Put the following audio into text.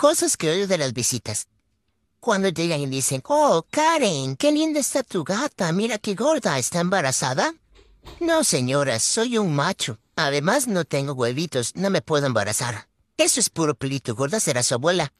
Cosas que oigo de las visitas. Cuando llegan y dicen, oh, Karen, qué linda está tu gata, mira qué gorda, ¿está embarazada? No, señora, soy un macho. Además, no tengo huevitos, no me puedo embarazar. Eso es puro pelito, gorda será su abuela.